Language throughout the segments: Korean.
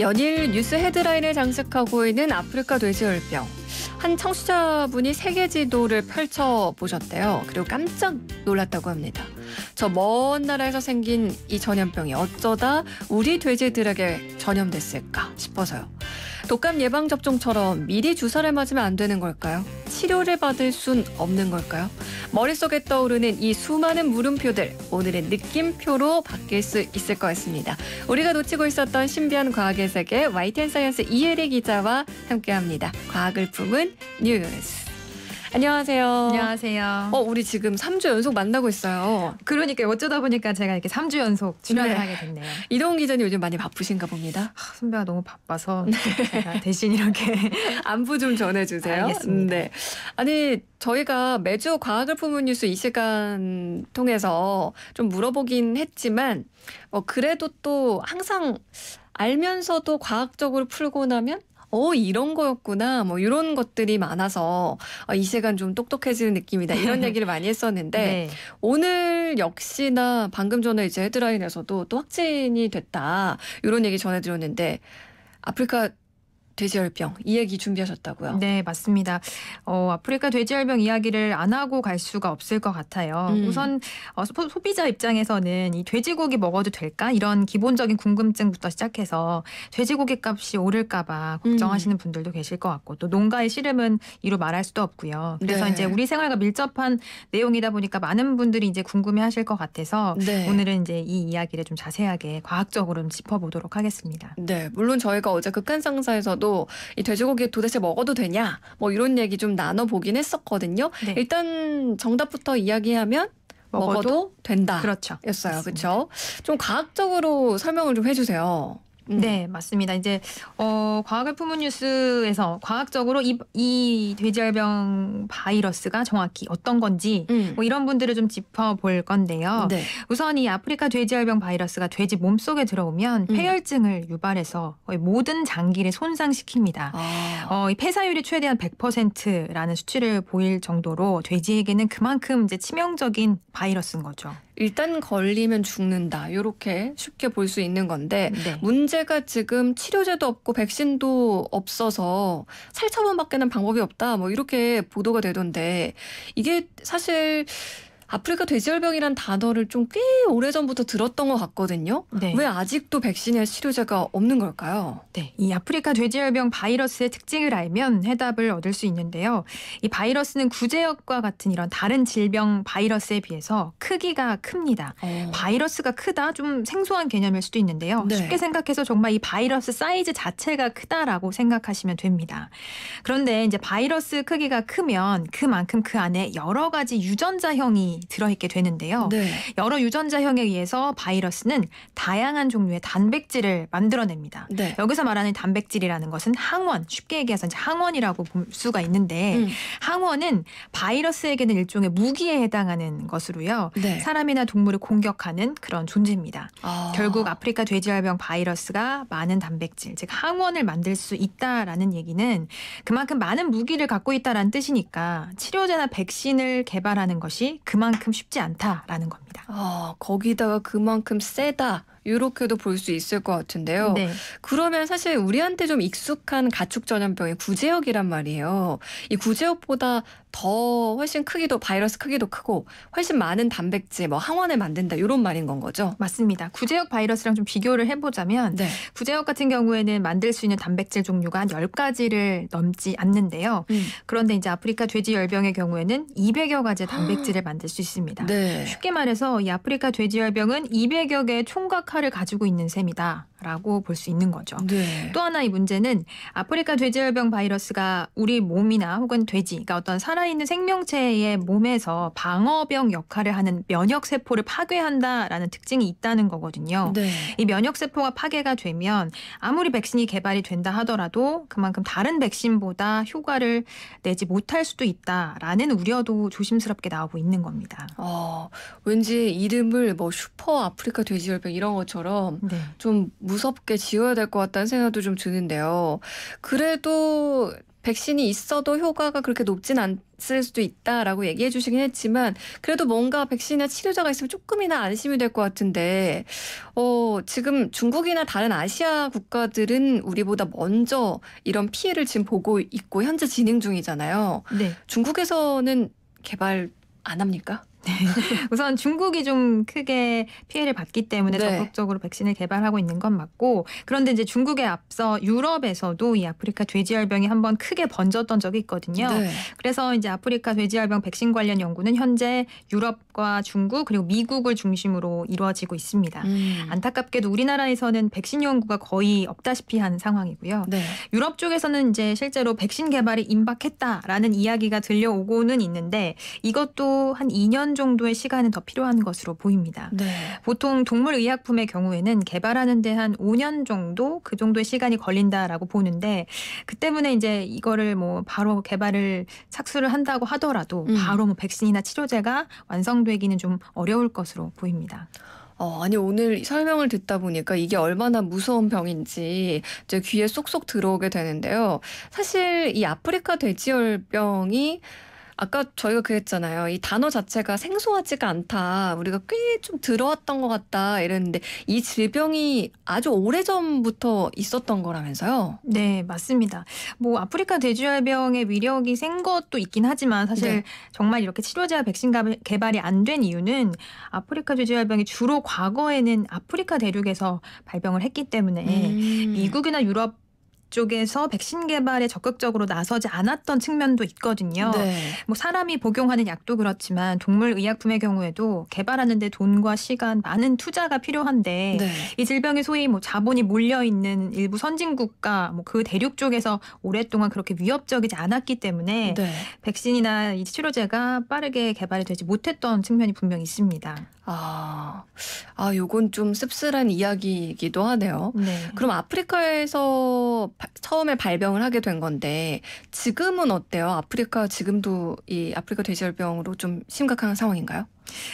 연일 뉴스 헤드라인을 장식하고 있는 아프리카 돼지열병. 한 청취자분이 세계 지도를 펼쳐 보셨대요. 그리고 깜짝 놀랐다고 합니다. 저 먼 나라에서 생긴 이 전염병이 어쩌다 우리 돼지들에게 전염됐을까 싶어서요. 독감 예방 접종처럼 미리 주사를 맞으면 안 되는 걸까요? 치료를 받을 순 없는 걸까요? 머릿속에 떠오르는 이 수많은 물음표들 오늘은 느낌표로 바뀔 수 있을 것 같습니다. 우리가 놓치고 있었던 신비한 과학의 세계 와이 n 사이언스 이혜리 기자와 함께합니다. 과학을 품은 뉴스. 안녕하세요. 안녕하세요. 어, 우리 지금 3주 연속 만나고 있어요. 그러니까 어쩌다 보니까 제가 이렇게 3주 연속 출연을 네. 하게 됐네요. 이동 기자님 요즘 많이 바쁘신가 봅니다. 아, 선배가 너무 바빠서 네. 제가 대신 이렇게 안부 좀 전해주세요. 알겠습니다. 네. 아니 저희가 매주 과학을 품은 뉴스 이 시간 통해서 좀 물어보긴 했지만 어, 그래도 또 항상 알면서도 과학적으로 풀고 나면 어 이런 거였구나 뭐 이런 것들이 많아서 어, 이 시간 좀 똑똑해지는 느낌이다 이런 얘기를 많이 했었는데 네. 오늘 역시나 방금 전에 이제 헤드라인에서도 또 확진이 됐다 이런 얘기 전해드렸는데 아프리카 돼지열병 이 얘기 준비하셨다고요? 네, 맞습니다. 어, 아프리카 돼지열병 이야기를 안 하고 갈 수가 없을 것 같아요. 음. 우선 어, 소, 비자 입장에서는 이 돼지고기 먹어도 될까 이런 기본적인 궁금증부터 시작해서 돼지고기 값이 오를까봐 걱정하시는 음. 분들도 계실 것 같고 또 농가의 시름은 이루 말할 수도 없고요. 그래서 네. 이제 우리 생활과 밀접한 내용이다 보니까 많은 분들이 이제 궁금해하실 것 같아서 네. 오늘은 이제 이 이야기를 좀 자세하게 과학적으로 좀 짚어보도록 하겠습니다. 네, 물론 저희가 어제 극한 그 상사에서도 이 돼지고기 도대체 먹어도 되냐 뭐 이런 얘기 좀 나눠보긴 했었거든요. 네. 일단 정답부터 이야기하면 먹어도, 먹어도 된다. 그렇죠. 였어요. 그렇죠. 좀 과학적으로 설명을 좀 해주세요. 음. 네, 맞습니다. 이제 어, 과학을 품은 뉴스에서 과학적으로 이, 이 돼지열병 바이러스가 정확히 어떤 건지 음. 뭐 이런 분들을 좀 짚어볼 건데요. 네. 우선 이 아프리카 돼지열병 바이러스가 돼지 몸속에 들어오면 음. 폐혈증을 유발해서 거의 모든 장기를 손상시킵니다. 아. 어, 이 폐사율이 최대한 100%라는 수치를 보일 정도로 돼지에게는 그만큼 이제 치명적인 바이러스인 거죠. 일단 걸리면 죽는다. 이렇게 쉽게 볼 수 있는 건데 네. 문제가 지금 치료제도 없고 백신도 없어서 살처분밖에는 방법이 없다. 뭐 이렇게 보도가 되던데 이게 사실 아프리카 돼지열병이란 단어를 좀 꽤 오래전부터 들었던 것 같거든요. 네. 왜 아직도 백신의 치료제가 없는 걸까요? 네. 이 아프리카 돼지열병 바이러스의 특징을 알면 해답을 얻을 수 있는데요. 이 바이러스는 구제역과 같은 이런 다른 질병 바이러스에 비해서 크기가 큽니다. 어. 바이러스가 크다 좀 생소한 개념일 수도 있는데요. 네. 쉽게 생각해서 정말 이 바이러스 사이즈 자체가 크다라고 생각하시면 됩니다. 그런데 이제 바이러스 크기가 크면 그만큼 그 안에 여러 가지 유전자형이 들어있게 되는데요. 네. 여러 유전자형에 의해서 바이러스는 다양한 종류의 단백질을 만들어냅니다. 네. 여기서 말하는 단백질이라는 것은 항원, 쉽게 얘기해서 이제 항원이라고 볼 수가 있는데 음. 항원은 바이러스에게는 일종의 무기에 해당하는 것으로요. 네. 사람이나 동물을 공격하는 그런 존재입니다. 아. 결국 아프리카 돼지알병 바이러스가 많은 단백질, 즉 항원을 만들 수 있다라는 얘기는 그만큼 많은 무기를 갖고 있다라는 뜻이니까 치료제나 백신을 개발하는 것이 그만큼 그만큼 쉽지 않다라는 겁니다. 아, 거기다가 그만큼 세다. 이렇게도 볼 수 있을 것 같은데요. 네. 그러면 사실 우리한테 좀 익숙한 가축 전염병이 구제역이란 말이에요. 이 구제역보다 더 훨씬 크기도 바이러스 크기도 크고 훨씬 많은 단백질 뭐 항원을 만든다 이런 말인 건 거죠. 맞습니다. 구제역 바이러스랑 좀 비교를 해보자면 네. 구제역 같은 경우에는 만들 수 있는 단백질 종류가 한 10가지를 넘지 않는데요. 음. 그런데 이제 아프리카 돼지 열병의 경우에는 200여 가지 단백질을 만들 수 있습니다. 네. 쉽게 말해서 이 아프리카 돼지 열병은 200여 개의 총각 화를 가지고 있는 셈이다. 라고 볼 수 있는 거죠. 네. 또 하나 의 문제는 아프리카 돼지열병 바이러스가 우리 몸이나 혹은 돼지, 그러니까 어떤 살아있는 생명체의 몸에서 방어병 역할을 하는 면역 세포를 파괴한다라는 특징이 있다는 거거든요. 네. 이 면역 세포가 파괴가 되면 아무리 백신이 개발이 된다 하더라도 그만큼 다른 백신보다 효과를 내지 못할 수도 있다라는 우려도 조심스럽게 나오고 있는 겁니다. 어, 왠지 이름을 뭐 슈퍼 아프리카 돼지열병 이런 것처럼 네. 좀 무섭게 지어야될 것 같다는 생각도 좀 드는데요. 그래도 백신이 있어도 효과가 그렇게 높진 않을 수도 있다라고 얘기해 주시긴 했지만 그래도 뭔가 백신이나 치료자가 있으면 조금이나 안심이 될 것 같은데 어, 지금 중국이나 다른 아시아 국가들은 우리보다 먼저 이런 피해를 지금 보고 있고 현재 진행 중이잖아요. 네. 중국에서는 개발 안 합니까? 네. 우선 중국이 좀 크게 피해를 받기 때문에 네. 적극적으로 백신을 개발하고 있는 건 맞고 그런데 이제 중국에 앞서 유럽에서도 이 아프리카 돼지열병이 한 번 크게 번졌던 적이 있거든요. 네. 그래서 이제 아프리카 돼지열병 백신 관련 연구는 현재 유럽과 중국 그리고 미국을 중심으로 이루어지고 있습니다. 음. 안타깝게도 우리나라에서는 백신 연구가 거의 없다시피 한 상황이고요. 네. 유럽 쪽에서는 이제 실제로 백신 개발이 임박했다라는 이야기가 들려오고는 있는데 이것도 한 2년 1년 정도의 시간은 더 필요한 것으로 보입니다. 네. 보통 동물의약품의 경우에는 개발하는 데 한 5년 정도 그 정도의 시간이 걸린다라고 보는데 그 때문에 이제 이거를 뭐 바로 개발을 착수를 한다고 하더라도 음. 바로 뭐 백신이나 치료제가 완성되기는 좀 어려울 것으로 보입니다. 어, 아니 오늘 설명을 듣다 보니까 이게 얼마나 무서운 병인지 이제 귀에 쏙쏙 들어오게 되는데요. 사실 이 아프리카 돼지열병이 아까 저희가 그랬잖아요. 이 단어 자체가 생소하지가 않다. 우리가 꽤 좀 들어왔던 것 같다. 이랬는데 이 질병이 아주 오래전부터 있었던 거라면서요. 네, 맞습니다. 뭐 아프리카 돼지열병의 위력이 센 것도 있긴 하지만 사실 네. 정말 이렇게 치료제와 백신 개발이 안 된 이유는 아프리카 돼지열병이 주로 과거에는 아프리카 대륙에서 발병을 했기 때문에 음. 미국이나 유럽 쪽에서 백신 개발에 적극적으로 나서지 않았던 측면도 있거든요. 네. 뭐 사람이 복용하는 약도 그렇지만 동물 의약품의 경우에도 개발하는데 돈과 시간, 많은 투자가 필요한데 네. 이질병에 소위 뭐 자본이 몰려 있는 일부 선진국과 뭐 그 대륙 쪽에서 오랫동안 그렇게 위협적이지 않았기 때문에 네. 백신이나 이 치료제가 빠르게 개발이 되지 못했던 측면이 분명히 있습니다. 아, 아, 요건 좀 씁쓸한 이야기이기도 하네요. 네. 그럼 아프리카에서 바, 처음에 발병을 하게 된 건데 지금은 어때요? 아프리카 지금도 이 아프리카 돼지열병으로 좀 심각한 상황인가요?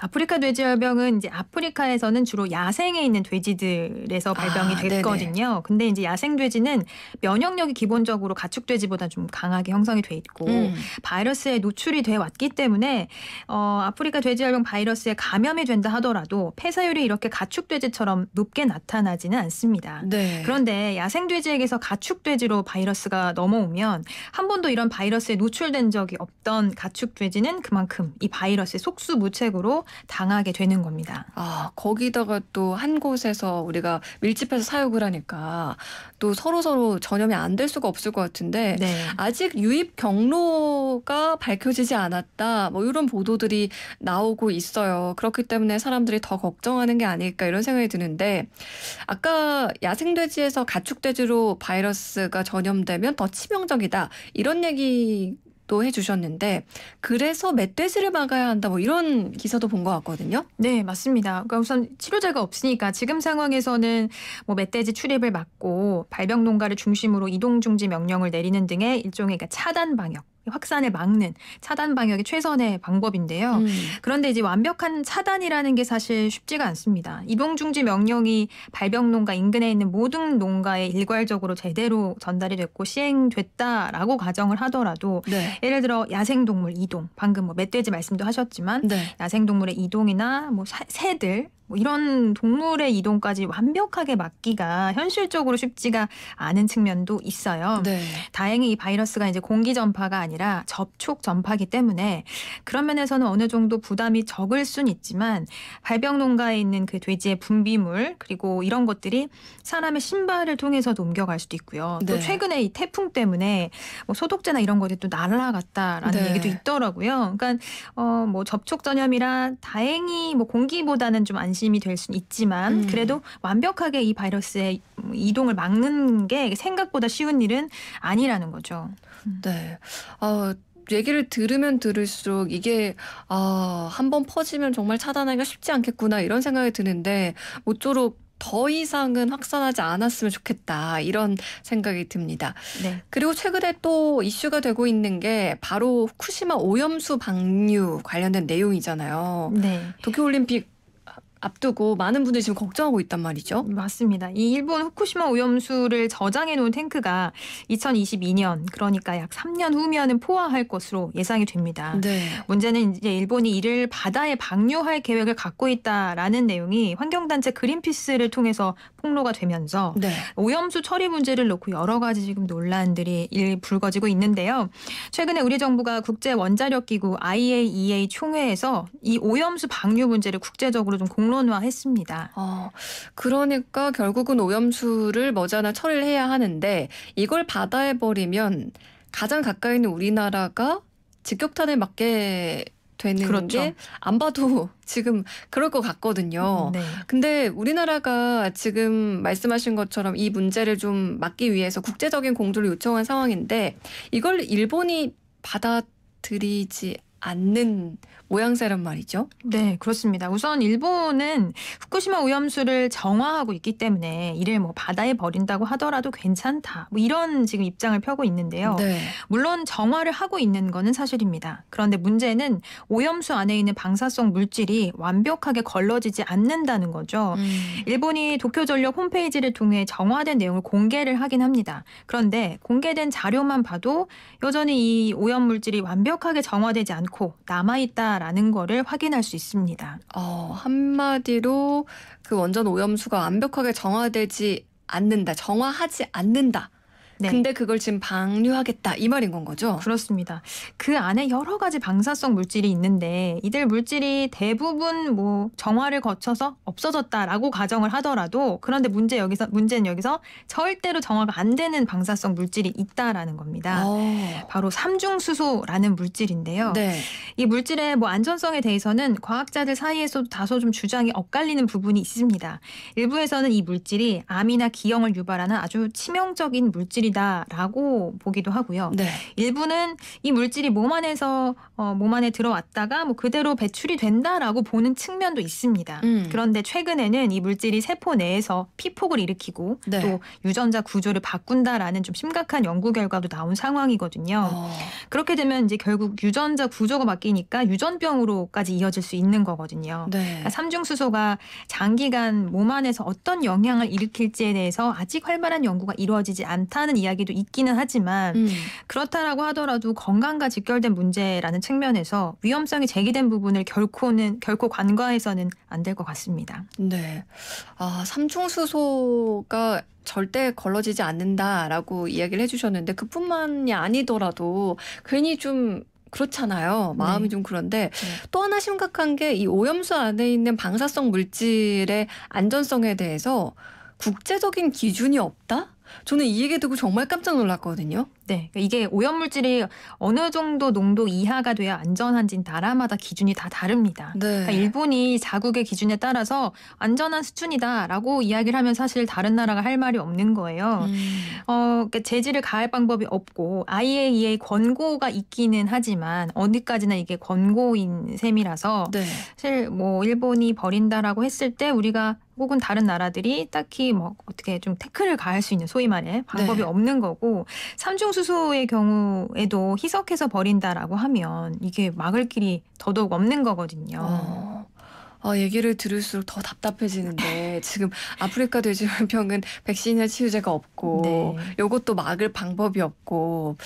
아프리카 돼지열병은 이제 아프리카에서는 주로 야생에 있는 돼지들에서 아, 발병이 아, 됐거든요. 네네. 근데 이제 야생 돼지는 면역력이 기본적으로 가축 돼지보다 좀 강하게 형성이 돼 있고 음. 바이러스에 노출이 돼 왔기 때문에 어, 아프리카 돼지열병 바이러스에 감염이 된다 하더라도 폐사율이 이렇게 가축 돼지처럼 높게 나타나지는 않습니다. 네. 그런데 야생 돼지에게서 가축 돼지로 바이러스가 넘어오면 한 번도 이런 바이러스에 노출된 적이 없던 가축 돼지는 그만큼 이 바이러스의 속수무책으로 방식으로 당하게 되는 겁니다. 아, 거기다가 또 한 곳에서 우리가 밀집해서 사육을 하니까 또 서로서로 서로 전염이 안 될 수가 없을 것 같은데 네. 아직 유입 경로가 밝혀지지 않았다. 뭐 이런 보도들이 나오고 있어요. 그렇기 때문에 사람들이 더 걱정하는 게 아닐까 이런 생각이 드는데 아까 야생돼지에서 가축돼지로 바이러스가 전염되면 더 치명적이다. 이런 얘기 또 해주셨는데 그래서 멧돼지를 막아야 한다 뭐 이런 기사도 본 것 같거든요. 네 맞습니다. 그러니까 우선 치료제가 없으니까 지금 상황에서는 뭐 멧돼지 출입을 막고 발병 농가를 중심으로 이동 중지 명령을 내리는 등의 일종의 그러니까 차단 방역 확산을 막는 차단 방역이 최선의 방법인데요. 음. 그런데 이제 완벽한 차단이라는 게 사실 쉽지가 않습니다. 이동 중지 명령이 발병 농가 인근에 있는 모든 농가에 일괄적으로 제대로 전달이 됐고 시행됐다라고 가정을 하더라도 네. 예를 들어 야생 동물 이동, 방금 뭐 멧돼지 말씀도 하셨지만 네. 야생 동물의 이동이나 뭐 새들 뭐 이런 동물의 이동까지 완벽하게 막기가 현실적으로 쉽지가 않은 측면도 있어요. 네. 다행히 이 바이러스가 이제 공기 전파가 아니라 접촉 전파기 때문에 그런 면에서는 어느 정도 부담이 적을 순 있지만 발병 농가에 있는 그 돼지의 분비물 그리고 이런 것들이 사람의 신발을 통해서 도 옮겨갈 수도 있고요. 네. 또 최근에 이 태풍 때문에 뭐 소독제나 이런 것들이 또 날아갔다라는 네. 얘기도 있더라고요. 그러니까 어 뭐 접촉 전염이라 다행히 뭐 공기보다는 좀 안심 관심이 될 수는 있지만 음. 그래도 완벽하게 이 바이러스의 이동을 막는 게 생각보다 쉬운 일은 아니라는 거죠. 음. 네. 어, 얘기를 들으면 들을수록 이게 아, 한 번 퍼지면 정말 차단하기가 쉽지 않겠구나 이런 생각이 드는데 모쪼록 더 이상은 확산하지 않았으면 좋겠다 이런 생각이 듭니다. 네. 그리고 최근에 또 이슈가 되고 있는 게 바로 후쿠시마 오염수 방류 관련된 내용이잖아요. 네. 도쿄올림픽 앞두고 많은 분들이 지금 걱정하고 있단 말이죠. 맞습니다. 이 일본 후쿠시마 오염수를 저장해 놓은 탱크가 2022년 그러니까 약 3년 후면은 포화할 것으로 예상이 됩니다. 네. 문제는 이제 일본이 이를 바다에 방류할 계획을 갖고 있다라는 내용이 환경단체 그린피스를 통해서 폭로가 되면서 네. 오염수 처리 문제를 놓고 여러 가지 지금 논란들이 일 불거지고 있는데요. 최근에 우리 정부가 국제 원자력 기구 IAEA 총회에서 이 오염수 방류 문제를 국제적으로 좀 공, 공론화했습니다. 어, 그러니까 결국은 오염수를 머지않아 처리를 해야 하는데 이걸 바다에 버리면 가장 가까이 있는 우리나라가 직격탄을 맞게 되는 그렇죠. 게안 봐도 지금 그럴 것 같거든요. 음, 네. 근데 우리나라가 지금 말씀하신 것처럼 이 문제를 좀 막기 위해서 국제적인 공조를 요청한 상황인데 이걸 일본이 받아들이지 않는 모양새란 말이죠. 네, 그렇습니다. 우선 일본은 후쿠시마 오염수를 정화하고 있기 때문에 이를 뭐 바다에 버린다고 하더라도 괜찮다. 뭐 이런 지금 입장을 펴고 있는데요. 네. 물론 정화를 하고 있는 거는 사실입니다. 그런데 문제는 오염수 안에 있는 방사성 물질이 완벽하게 걸러지지 않는다는 거죠. 음. 일본이 도쿄 전력 홈페이지를 통해 정화된 내용을 공개를 하긴 합니다. 그런데 공개된 자료만 봐도 여전히 이 오염 물질이 완벽하게 정화되지 않고 않고 남아있다라는 거를 확인할 수 있습니다. 어, 한마디로 그 원전 오염수가 완벽하게 정화되지 않는다, 정화하지 않는다. 네. 근데 그걸 지금 방류하겠다 이 말인 건 거죠? 그렇습니다. 그 안에 여러 가지 방사성 물질이 있는데 이들 물질이 대부분 뭐 정화를 거쳐서 없어졌다라고 가정을 하더라도 그런데 문제 여기서 문제는 여기서 절대로 정화가 안 되는 방사성 물질이 있다라는 겁니다. 오. 어. 바로 삼중수소라는 물질인데요. 네. 이 물질의 뭐 안전성에 대해서는 과학자들 사이에서도 다소 좀 주장이 엇갈리는 부분이 있습니다. 일부에서는 이 물질이 암이나 기형을 유발하는 아주 치명적인 물질이 물질이다라고 보기도 하고요. 네. 일부는 이 물질이 몸 안에서 어, 몸 안에 들어왔다가 뭐 그대로 배출이 된다라고 보는 측면도 있습니다. 음. 그런데 최근에는 이 물질이 세포 내에서 피폭을 일으키고 네. 또 유전자 구조를 바꾼다라는 좀 심각한 연구 결과도 나온 상황이거든요. 어. 그렇게 되면 이제 결국 유전자 구조가 바뀌니까 유전병으로까지 이어질 수 있는 거거든요. 네. 그러니까 삼중수소가 장기간 몸 안에서 어떤 영향을 일으킬지에 대해서 아직 활발한 연구가 이루어지지 않다는 이야기도 있기는 하지만 음. 그렇다라고 하더라도 건강과 직결된 문제라는 측면에서 위험성이 제기된 부분을 결코는 결코 관과해서는 안 될 것 같습니다. 네. 아, 삼총수소가 절대 걸러지지 않는다라고 이야기를 해주셨는데 그뿐만이 아니더라도 괜히 좀 그렇잖아요. 마음이 네. 좀 그런데 네. 또 하나 심각한 게 이 오염수 안에 있는 방사성 물질의 안전성에 대해서 국제적인 기준이 없다? 저는 이 얘기 듣고 정말 깜짝 놀랐거든요. 네, 그러니까 이게 오염물질이 어느 정도 농도 이하가 돼야 안전한지는 나라마다 기준이 다 다릅니다. 네. 그러니까 일본이 자국의 기준에 따라서 안전한 수준이다라고 이야기를 하면 사실 다른 나라가 할 말이 없는 거예요. 음. 어, 그러니까 제지를 가할 방법이 없고 IAEA 권고가 있기는 하지만 어디까지나 이게 권고인 셈이라서 네. 사실 뭐 일본이 버린다라고 했을 때 우리가 혹은 다른 나라들이 딱히 뭐 어떻게 좀 태클을 가할 수 있는 소위 말해 네. 방법이 네. 없는 거고 삼중 성수소의 경우에도 희석해서 버린다라고 하면 이게 막을 길이 더더욱 없는 거거든요. 어. 어, 얘기를 들을수록 더 답답해지는데 지금 아프리카 돼지열병은 백신이나 치유제가 없고 네. 요것도 막을 방법이 없고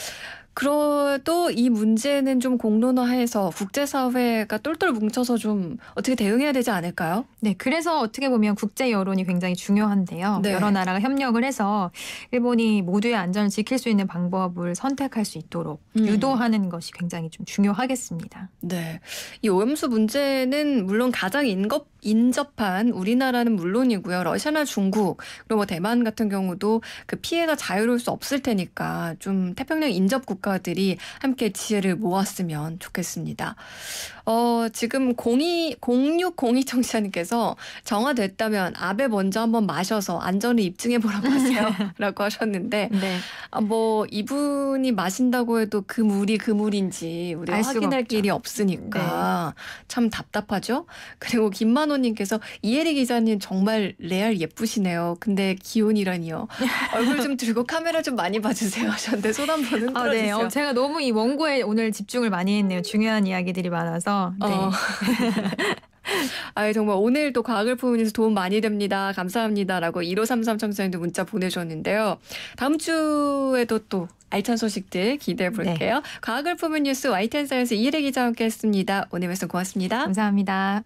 그래도 이 문제는 좀 공론화해서 국제사회가 똘똘 뭉쳐서 좀 어떻게 대응해야 되지 않을까요? 네, 그래서 어떻게 보면 국제 여론이 굉장히 중요한데요. 네. 여러 나라가 협력을 해서 일본이 모두의 안전을 지킬 수 있는 방법을 선택할 수 있도록 음. 유도하는 것이 굉장히 좀 중요하겠습니다. 네, 이 오염수 문제는 물론 가장 인겁 인접한 우리나라는 물론이고요. 러시아나 중국 그리고 뭐 대만 같은 경우도 그 피해가 자유로울 수 없을 테니까 좀 태평양 인접 국 평론가들이 함께 지혜를 모았으면 좋겠습니다. 어, 지금 02, 0602 청취자님께서 정화됐다면 아베 먼저 한번 마셔서 안전을 입증해 보라고 네. 하세요. 라고 하셨는데, 네. 아, 뭐, 이분이 마신다고 해도 그 물이 그 물인지 우리가 확인할 없죠. 길이 없으니까 네. 참 답답하죠. 그리고 김만호님께서 이혜리 기자님 정말 레알 예쁘시네요. 근데 기온이라니요. 얼굴 좀 들고 카메라 좀 많이 봐주세요 하셨는데 손 한번 흔들어주세요. 아, 네. 네, 어, 제가 너무 이 원고에 오늘 집중을 많이 했네요. 중요한 이야기들이 많아서. 네. 어. 아 정말 오늘 또 과학을 품으면서 도움 많이 됩니다. 감사합니다. 라고 1533 청소년도 문자 보내주셨는데요. 다음 주에도 또 알찬 소식들 기대해 네. 볼게요. 네. 과학을 품은 뉴스 와이 n 사이언스 이혜래 기자와 함께 했습니다. 오늘 말씀 고맙습니다. 감사합니다.